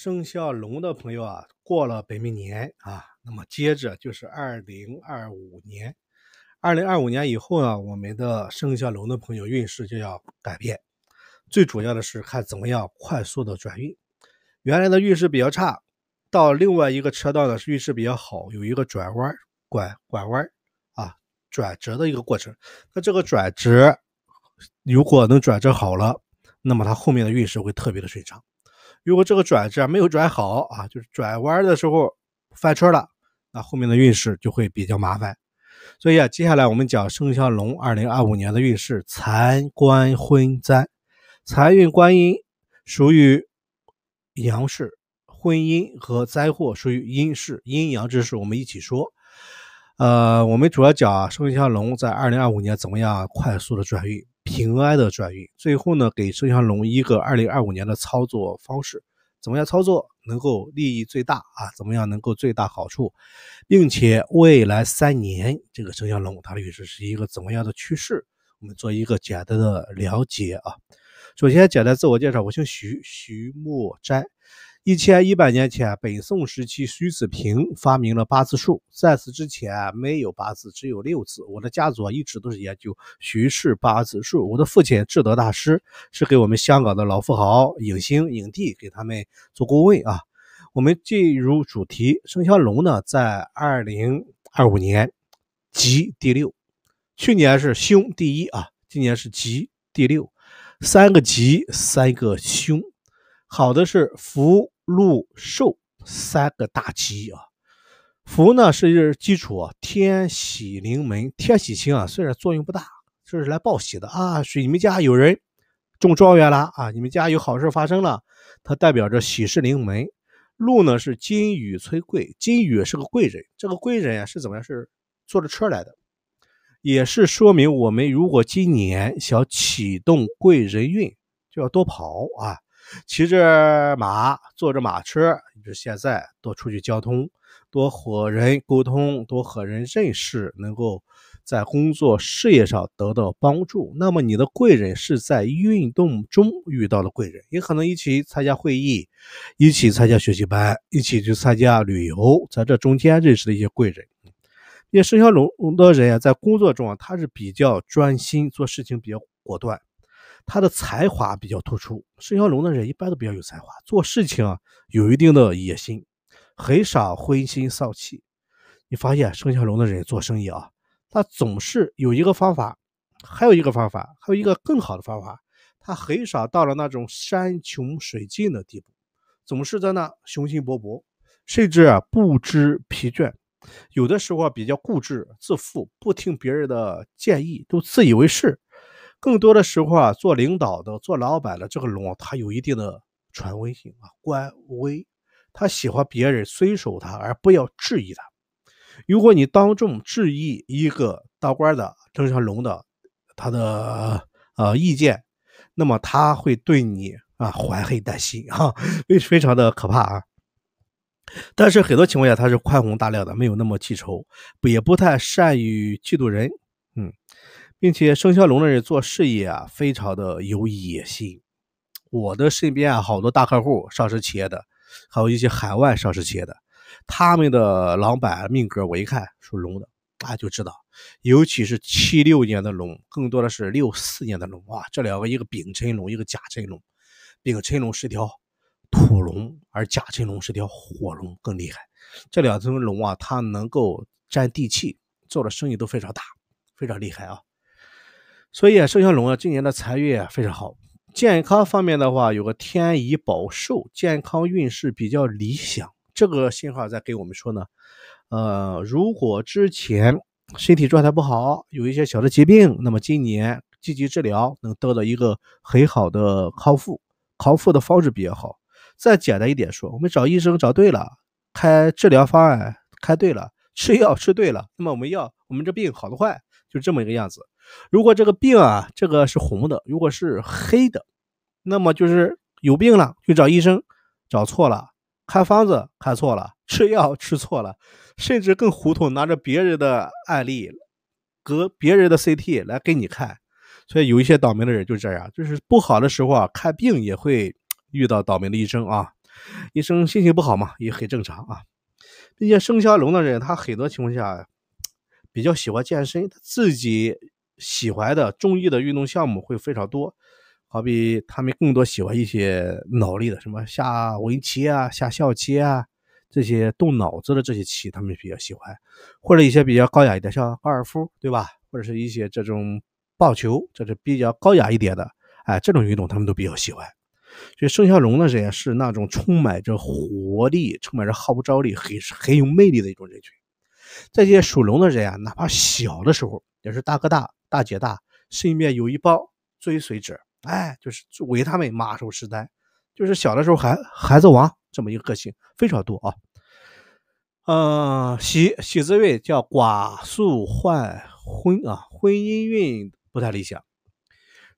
生肖龙的朋友啊，过了本命年啊，那么接着就是二零二五年。二零二五年以后呢，我们的生肖龙的朋友运势就要改变。最主要的是看怎么样快速的转运。原来的运势比较差，到另外一个车道呢，运势比较好，有一个转弯、拐、拐弯啊、转折的一个过程。那这个转折如果能转折好了，那么它后面的运势会特别的顺畅。如果这个转折没有转好啊，就是转弯的时候翻车了，那后面的运势就会比较麻烦。所以啊，接下来我们讲生肖龙二零二五年的运势：财、官、婚、灾。财运、观音属于阳势，婚姻和灾祸属于阴势。阴阳之事我们一起说。呃，我们主要讲生肖龙在二零二五年怎么样快速的转运。平安的转运，最后呢，给生肖龙一个二零二五年的操作方式，怎么样操作能够利益最大啊？怎么样能够最大好处，并且未来三年这个生肖龙它的运势是一个怎么样的趋势？我们做一个简单的了解啊。首先简单自我介绍，我姓徐，徐墨斋。一千一百年前，北宋时期徐子平发明了八字术。在此之前，没有八字，只有六字。我的家族一直都是研究徐氏八字术。我的父亲智德大师是给我们香港的老富豪、影星、影帝给他们做顾问啊。我们进入主题，生肖龙呢，在二零二五年吉第六，去年是凶第一啊，今年是吉第六，三个吉，三个凶。好的是福。禄寿三个大吉啊，福呢是基础啊，天喜临门，天喜星啊虽然作用不大，就是来报喜的啊，是你们家有人中状元了啊，你们家有好事发生了，它代表着喜事临门。禄呢是金雨催贵，金雨是个贵人，这个贵人啊是怎么样是坐着车来的，也是说明我们如果今年想启动贵人运，就要多跑啊。骑着马，坐着马车，就是现在多出去交通，多和人沟通，多和人认识，能够在工作事业上得到帮助。那么你的贵人是在运动中遇到的贵人，也可能一起参加会议，一起参加学习班，一起去参加旅游，在这中间认识了一些贵人。那生肖龙的人啊，在工作中啊，他是比较专心，做事情比较果断。他的才华比较突出，生肖龙的人一般都比较有才华，做事情啊有一定的野心，很少灰心丧气。你发现生肖龙的人做生意啊，他总是有一个方法，还有一个方法，还有一个更好的方法，他很少到了那种山穷水尽的地步，总是在那雄心勃勃，甚至啊不知疲倦。有的时候啊、比较固执自负，不听别人的建议，都自以为是。更多的时候啊，做领导的、做老板的这个龙啊，他有一定的权威性啊、官威，他喜欢别人遵守他，而不要质疑他。如果你当众质疑一个当官的、正常龙的，他的呃意见，那么他会对你啊怀恨在心哈，非非常的可怕啊。但是很多情况下他是宽宏大量的，没有那么记仇，也不太善于嫉妒人。并且生肖龙的人做事业啊，非常的有野心。我的身边啊，好多大客户，上市企业的，还有一些海外上市企业的，他们的老板命格我一看属龙的大家就知道。尤其是七六年的龙，更多的是六四年的龙啊，这两个一个丙辰龙，一个甲辰龙。丙辰龙是条土龙，而甲辰龙是条火龙，更厉害。这两尊龙啊，它能够沾地气，做的生意都非常大，非常厉害啊。所以啊，生肖龙啊，今年的财运非常好。健康方面的话，有个天乙保寿，健康运势比较理想。这个信号在给我们说呢。呃，如果之前身体状态不好，有一些小的疾病，那么今年积极治疗，能得到一个很好的康复。康复的方式比较好。再简单一点说，我们找医生找对了，开治疗方案开对了，吃药吃对了，那么我们要我们这病好的快。就这么一个样子，如果这个病啊，这个是红的，如果是黑的，那么就是有病了，去找医生，找错了，开方子开错了，吃药吃错了，甚至更糊涂，拿着别人的案例，隔别人的 CT 来给你看，所以有一些倒霉的人就这样，就是不好的时候啊，看病也会遇到倒霉的医生啊，医生心情不好嘛，也很正常啊，并且生肖龙的人，他很多情况下。比较喜欢健身，他自己喜欢的、中意的运动项目会非常多，好比他们更多喜欢一些脑力的，什么下围棋啊、下象棋啊这些动脑子的这些棋，他们比较喜欢，或者一些比较高雅一点，像高尔夫，对吧？或者是一些这种棒球，这是比较高雅一点的。哎，这种运动他们都比较喜欢。所以，生肖龙的人是那种充满着活力、充满着号召力、很很有魅力的一种人群。在这些属龙的人啊，哪怕小的时候也是大哥大、大姐大，身边有一帮追随者，哎，就是为他们马首是瞻，就是小的时候孩孩子王这么一个个性非常多啊。呃，喜喜字运叫寡宿坏婚啊，婚姻运不太理想。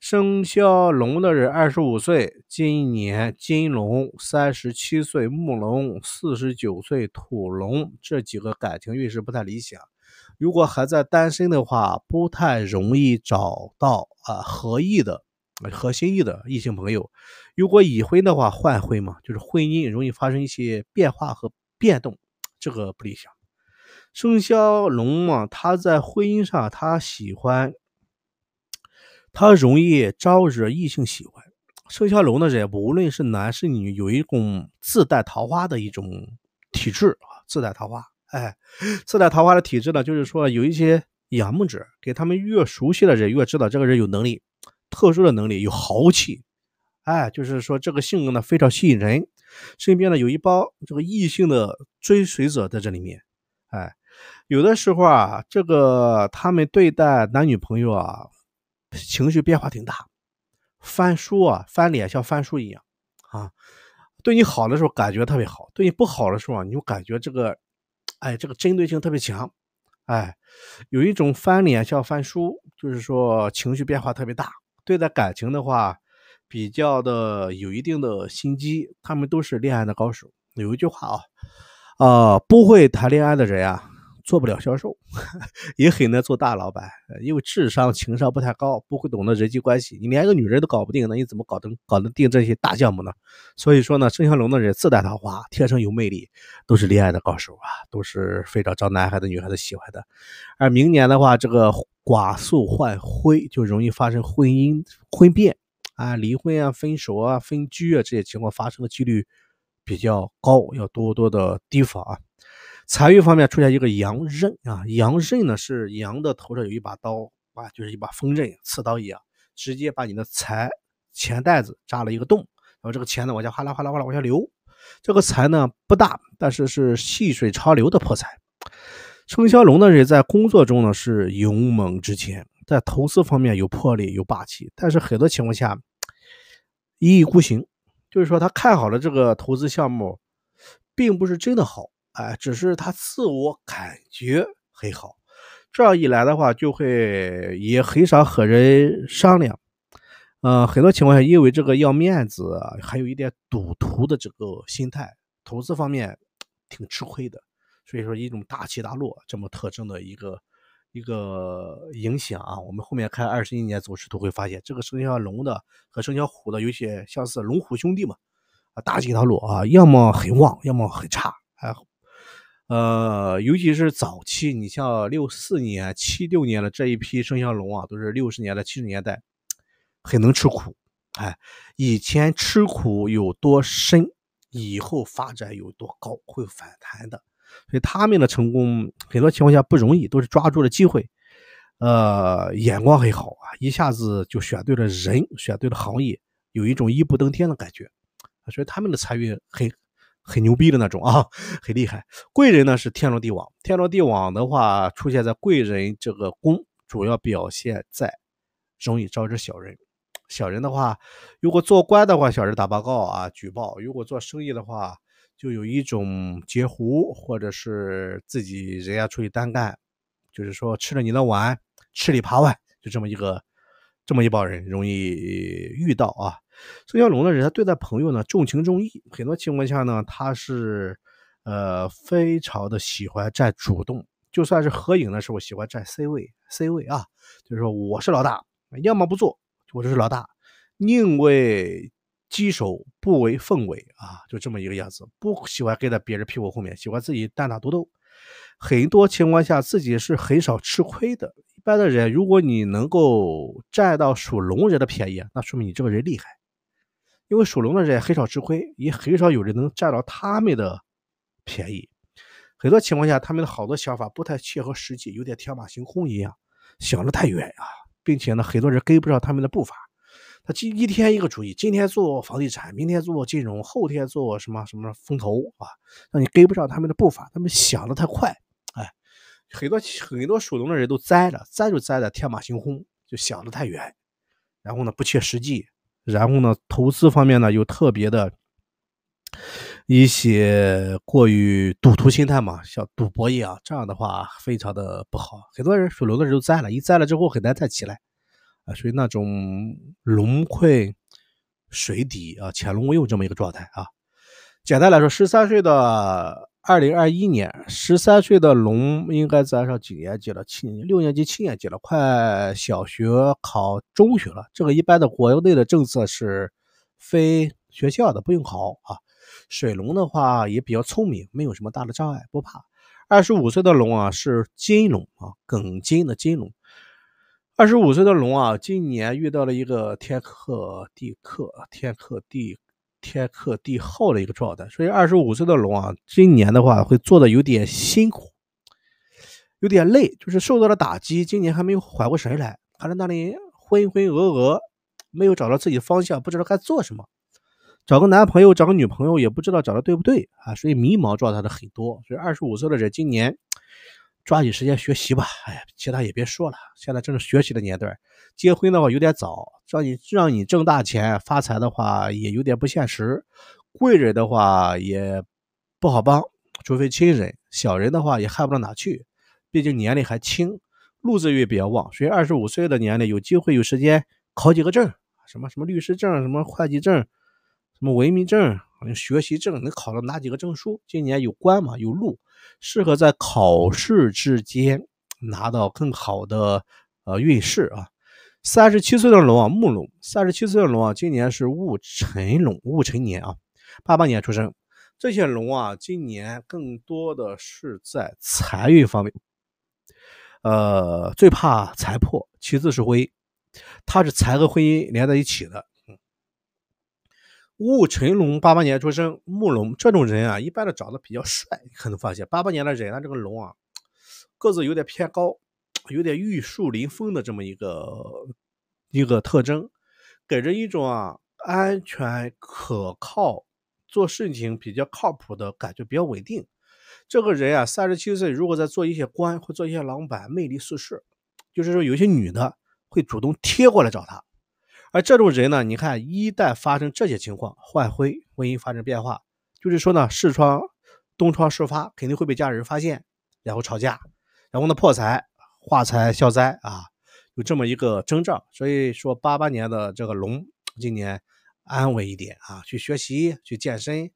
生肖龙的人，二十五岁，今年金龙；三十七岁木龙；四十九岁土龙。这几个感情运势不太理想。如果还在单身的话，不太容易找到啊合意的、合心意的异性朋友。如果已婚的话，换婚嘛，就是婚姻容易发生一些变化和变动，这个不理想。生肖龙嘛，他在婚姻上他喜欢。他容易招惹异性喜欢，生肖龙的人，无论是男是女，有一种自带桃花的一种体质，自带桃花。哎，自带桃花的体质呢，就是说有一些仰慕者，给他们越熟悉的人越知道这个人有能力，特殊的能力，有豪气。哎，就是说这个性格呢非常吸引人，身边呢有一帮这个异性的追随者在这里面。哎，有的时候啊，这个他们对待男女朋友啊。情绪变化挺大，翻书啊，翻脸像翻书一样啊。对你好的时候感觉特别好，对你不好的时候，啊，你就感觉这个，哎，这个针对性特别强，哎，有一种翻脸像翻书，就是说情绪变化特别大。对待感情的话，比较的有一定的心机，他们都是恋爱的高手。有一句话啊，呃，不会谈恋爱的人啊。做不了销售，也很难做大老板，因为智商、情商不太高，不会懂得人际关系。你连一个女人都搞不定，那你怎么搞得搞得定这些大项目呢？所以说呢，生肖龙的人自带桃花，天生有魅力，都是恋爱的高手啊，都是非常招男孩子女孩子喜欢的。而明年的话，这个寡宿换灰就容易发生婚姻婚变啊，离婚啊、分手啊、分居啊这些情况发生的几率比较高，要多多的提防啊。财运方面出现一个羊刃啊，羊刃呢是羊的头上有一把刀啊，就是一把锋刃、刺刀一样，直接把你的财钱袋子扎了一个洞，然后这个钱呢往下哗啦哗啦哗啦往下流。这个财呢不大，但是是细水长流的破财。生肖龙的人在工作中呢是勇猛直前，在投资方面有魄力、有霸气，但是很多情况下一意孤行，就是说他看好了这个投资项目，并不是真的好。哎，只是他自我感觉很好，这样一来的话，就会也很少和人商量。呃，很多情况下，因为这个要面子，还有一点赌徒的这个心态，投资方面挺吃亏的。所以说，一种大起大落这么特征的一个一个影响啊。我们后面看二十一年走势图会发现，这个生肖龙的和生肖虎的有些相似，龙虎兄弟嘛，啊，大起大落啊，要么很旺，要么很差，啊，呃，尤其是早期，你像六四年、七六年的这一批生肖龙啊，都是六十年代、七十年代，很能吃苦。哎，以前吃苦有多深，以后发展有多高，会反弹的。所以他们的成功，很多情况下不容易，都是抓住了机会，呃，眼光很好啊，一下子就选对了人，选对了行业，有一种一步登天的感觉。所以他们的财运很。很牛逼的那种啊，很厉害。贵人呢是天罗地网，天罗地网的话出现在贵人这个宫，主要表现在容易招惹小人。小人的话，如果做官的话，小人打报告啊举报；如果做生意的话，就有一种截胡，或者是自己人家出去单干，就是说吃了你的碗，吃里扒外，就这么一个。这么一帮人容易遇到啊。宋小龙的人，他对待朋友呢重情重义，很多情况下呢，他是呃非常的喜欢占主动，就算是合影的时候，喜欢占 C 位，C 位啊，就是说我是老大，要么不做，我就是老大，宁为鸡首不为凤尾啊，就这么一个样子，不喜欢跟在别人屁股后面，喜欢自己单打独斗，很多情况下自己是很少吃亏的。般的人，如果你能够占到属龙人的便宜，那说明你这个人厉害。因为属龙的人很少吃亏，也很少有人能占到他们的便宜。很多情况下，他们的好多想法不太切合实际，有点天马行空一样，想得太远啊！并且呢，很多人跟不上他们的步伐。他今一天一个主意，今天做房地产，明天做金融，后天做什么什么风投啊？让你跟不上他们的步伐，他们想得太快。很多很多属龙的人都栽了，栽就栽的天马行空，就想的太远，然后呢不切实际，然后呢投资方面呢又特别的一些过于赌徒心态嘛，像赌博一样，这样的话非常的不好。很多人属龙的人都栽了，一栽了之后很难再起来啊，属于那种龙困水底啊，潜龙勿用这么一个状态啊。简单来说，十三岁的。二零二一年，十三岁的龙应该在上几年级了？七年级、六年级、七年级了，快小学考中学了。这个一般的国内的政策是非学校的不用考啊。水龙的话也比较聪明，没有什么大的障碍，不怕。二十五岁的龙啊，是金龙啊，庚金的金龙。二十五岁的龙啊，今年遇到了一个天克地克，天克地。天克地耗的一个状态，所以二十五岁的龙啊，今年的话会做的有点辛苦，有点累，就是受到了打击，今年还没有缓过神来，还在那里浑浑噩噩，没有找到自己的方向，不知道该做什么，找个男朋友，找个女朋友也不知道找的对不对啊，所以迷茫状态的很多，所以二十五岁的人今年。抓紧时间学习吧，哎呀，其他也别说了，现在正是学习的年代。结婚的话有点早，让你让你挣大钱发财的话也有点不现实。贵人的话也不好帮，除非亲人。小人的话也害不到哪去，毕竟年龄还轻，路子也比较旺，所以二十五岁的年龄有机会有时间考几个证，什么什么律师证，什么会计证，什么文秘证。学习证能考到哪几个证书？今年有官嘛？有禄，适合在考试之间拿到更好的呃运势啊。三十七岁的龙啊，木龙，三十七岁的龙啊，今年是戊辰龙，戊辰年啊，八八年出生。这些龙啊，今年更多的是在财运方面，呃，最怕财破，其次是婚，它是财和婚姻连在一起的。戊辰龙，八八年出生，木龙这种人啊，一般的长得比较帅。可能发现，八八年的人啊，这个龙啊，个子有点偏高，有点玉树临风的这么一个一个特征，给人一种啊安全可靠、做事情比较靠谱的感觉，比较稳定。这个人啊，三十七岁如果在做一些官，会做一些老板，魅力四射，就是说有些女的会主动贴过来找他。而这种人呢，你看，一旦发生这些情况，患婚婚姻发生变化，就是说呢，事窗东窗事发，肯定会被家人发现，然后吵架，然后呢破财化财消灾啊，有这么一个征兆。所以说，八八年的这个龙今年安稳一点啊，去学习去健身，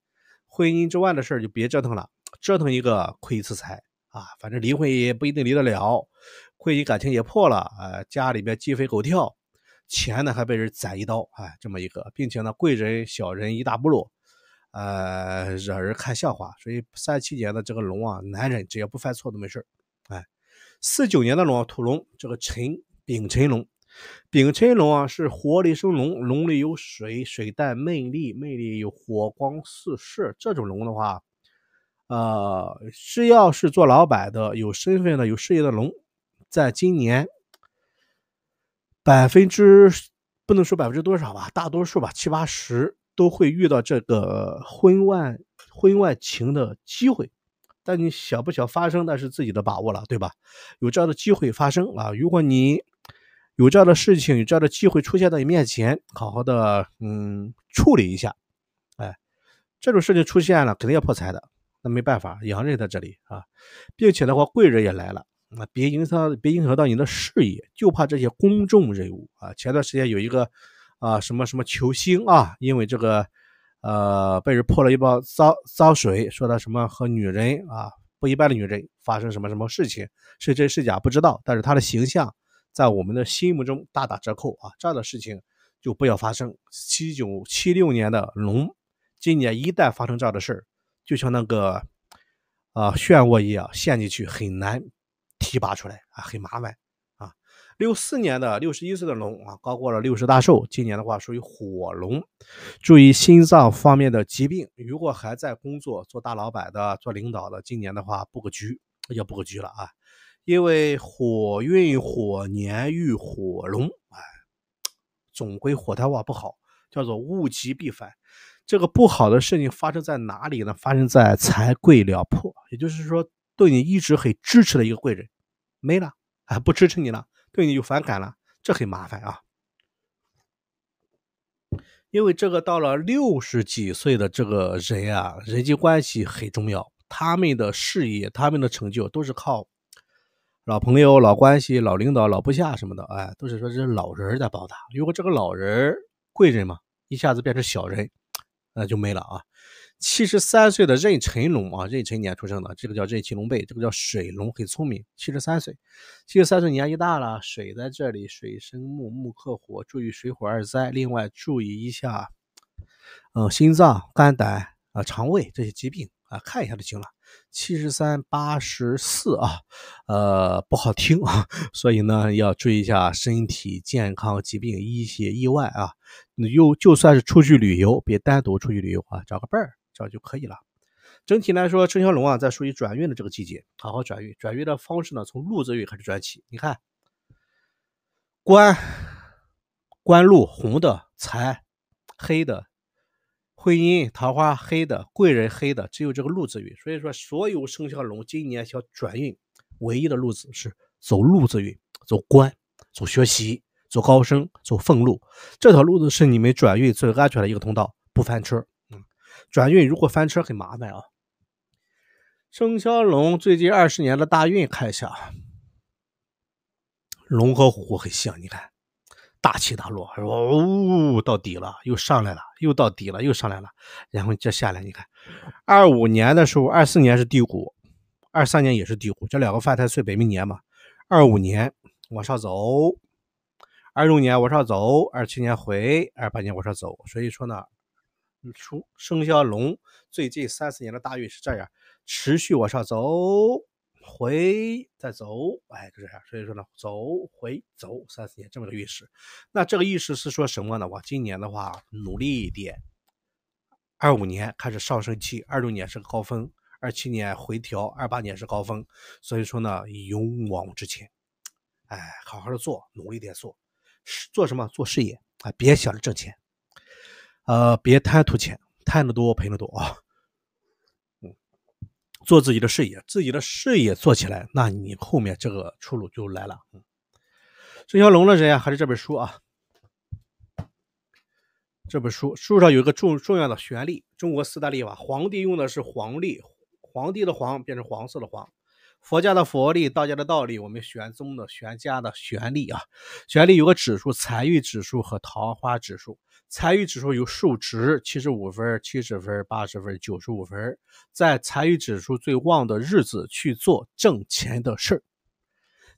婚姻之外的事就别折腾了，折腾一个亏一次财啊，反正离婚也不一定离得了，婚姻感情也破了啊，家里边鸡飞狗跳。钱呢还被人宰一刀，哎，这么一个，并且呢，贵人小人一大部落，呃，惹人看笑话。所以三七年的这个龙啊，男人只要不犯错都没事哎。四九年的龙啊，土龙，这个辰丙辰龙，丙辰龙啊是火里生龙，龙里有水，水带魅力，魅力有火光四射。这种龙的话，呃，只要是做老板的、有身份的、有事业的龙，在今年。百分之不能说百分之多少吧，大多数吧，七八十都会遇到这个婚外婚外情的机会，但你想不想发生，那是自己的把握了，对吧？有这样的机会发生啊，如果你有这样的事情、有这样的机会出现在你面前，好好的嗯处理一下，哎，这种事情出现了肯定要破财的，那没办法，阳刃在这里啊，并且的话贵人也来了。啊！别影响，别影响到你的事业，就怕这些公众人物啊。前段时间有一个啊，什么什么球星啊，因为这个呃被人泼了一包脏脏水，说他什么和女人啊不一般的女人发生什么什么事情，是真是假不知道。但是他的形象在我们的心目中大打折扣啊。这样的事情就不要发生。七九七六年的龙，今年一旦发生这样的事儿，就像那个啊漩涡一样陷进去，很难。提拔出来啊，很麻烦啊。六四年的六十一岁的龙啊，高过了六十大寿。今年的话属于火龙，注意心脏方面的疾病。如果还在工作，做大老板的、做领导的，今年的话布个局要布个局了啊，因为火运火年遇火龙，哎，总归火太旺不好，叫做物极必反。这个不好的事情发生在哪里呢？发生在财贵了破，也就是说对你一直很支持的一个贵人。没了，啊，不支持你了，对你有反感了，这很麻烦啊。因为这个到了六十几岁的这个人啊，人际关系很重要，他们的事业、他们的成就都是靠老朋友、老关系、老领导、老部下什么的，哎，都是说是老人在帮他。如果这个老人贵人嘛，一下子变成小人，那就没了啊。七十三岁的任辰龙啊，任辰年出生的，这个叫任辰龙辈，这个叫水龙，很聪明。七十三岁，七十三岁年纪大了，水在这里，水生木，木克火，注意水火二灾。另外注意一下，呃，心脏、肝胆、啊，肠胃这些疾病啊，看一下就行了。七十三八十四啊，呃，不好听啊，所以呢，要注意一下身体健康、疾病一些意外啊。你又就算是出去旅游，别单独出去旅游啊，找个伴儿。这样就可以了。整体来说，生肖龙啊，在属于转运的这个季节，好好转运。转运的方式呢，从禄子运开始转起。你看，官官禄红的财，黑的婚姻桃花黑的贵人黑的，只有这个禄子运。所以说，所有生肖龙今年想转运，唯一的路子是走禄子运，走官，走学习，走高升，走俸禄。这条路子是你们转运最安全的一个通道，不翻车。转运如果翻车很麻烦啊！生肖龙最近二十年的大运看一下，龙和虎很像，你看大起大落，呜，到底了，又上来了，又到底了，又上来了，然后接下来你看，二五年的时候，二四年是低谷，二三年也是低谷，这两个犯太岁，本命年嘛。二五年往上走，二六年往上走，二七年回，二八年往上走，所以说呢。出生肖龙最近三四年的大运是这样，持续往上走，回再走，哎，就这样。所以说呢，走回走三四年这么个运势。那这个运势是说什么呢？我今年的话努力一点，二五年开始上升期，二六年是个高峰，二七年回调，二八年是高峰。所以说呢，勇往直前，哎，好好的做，努力点做，做什么？做事业啊，别想着挣钱。呃，别贪图钱，贪得多赔得多啊！做自己的事业，自己的事业做起来，那你后面这个出路就来了。嗯，郑小龙的人啊，还是这本书啊，这本书书上有一个重重要的旋律，中国四大历法，皇帝用的是黄历，皇帝的黄变成黄色的黄。佛家的佛力，道家的道力，我们玄宗的玄家的玄力啊，玄力有个指数，财运指数和桃花指数。财运指数有数值，七十五分、七十分、八十分、九十五分。在财运指数最旺的日子去做挣钱的事儿，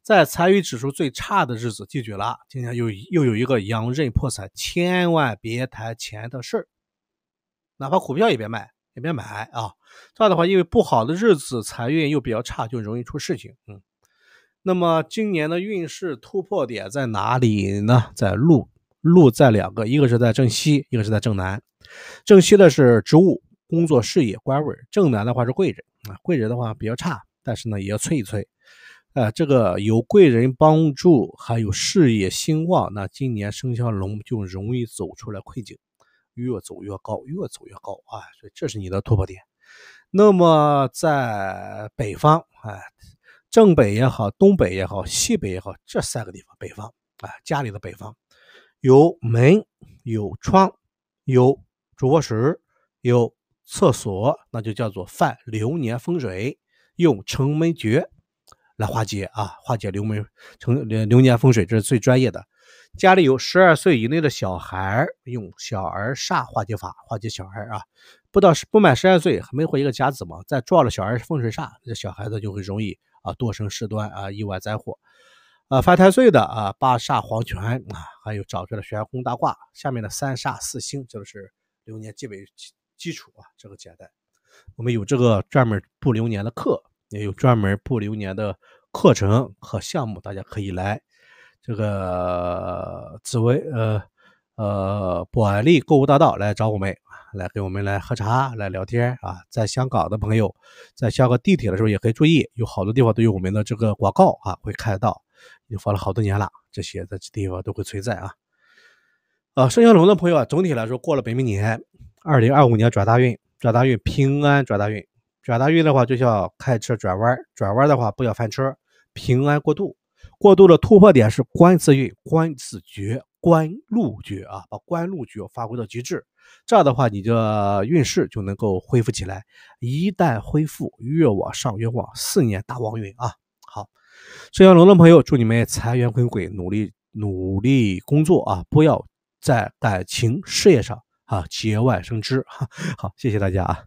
在财运指数最差的日子，记住了，今天又又有一个阳刃破财，千万别谈钱的事儿，哪怕股票也别卖。别买啊！这样的话，因为不好的日子，财运又比较差，就容易出事情。嗯，那么今年的运势突破点在哪里呢？在路，路在两个，一个是在正西，一个是在正南。正西的是职务、工作、事业、官位；正南的话是贵人啊。贵人的话比较差，但是呢也要催一催。呃，这个有贵人帮助，还有事业兴旺，那今年生肖龙就容易走出来困境。越走越高，越走越高啊！所以这是你的突破点。那么在北方啊，正北也好，东北也好，西北也好，这三个地方，北方啊，家里的北方有门有窗有主卧室有厕所，那就叫做犯流年风水，用城门诀来化解啊，化解流门城流流年风水，这是最专业的。家里有十二岁以内的小孩，用小儿煞化解法化解小孩啊，不到不满十二岁还没回一个甲子嘛，再撞了小孩风水煞，这小孩子就会容易啊多生事端啊意外灾祸啊犯太岁的啊八煞黄泉啊，还有找出的悬空大卦下面的三煞四星，这个是流年基本基础啊，这个简单。我们有这个专门布流年的课，也有专门布流年的课程和项目，大家可以来。这个紫薇，呃呃，柏丽购物大道来找我们，来给我们来喝茶，来聊天啊。在香港的朋友，在下个地铁的时候也可以注意，有好多地方都有我们的这个广告啊，会看得到，也放了好多年了，这些的地方都会存在啊。呃，生肖龙的朋友啊，总体来说过了本命年，二零二五年转大运，转大运，平安转大运，转大运的话就像开车转弯，转弯的话不要翻车，平安过渡。过度的突破点是官字运、官字觉、官路觉啊，把官路觉发挥到极致，这样的话你的运势就能够恢复起来。一旦恢复，越往上越旺，四年大旺运啊！好，孙小龙的朋友，祝你们财源滚滚，努力努力工作啊！不要在感情、事业上啊节外生枝哈！好，谢谢大家啊！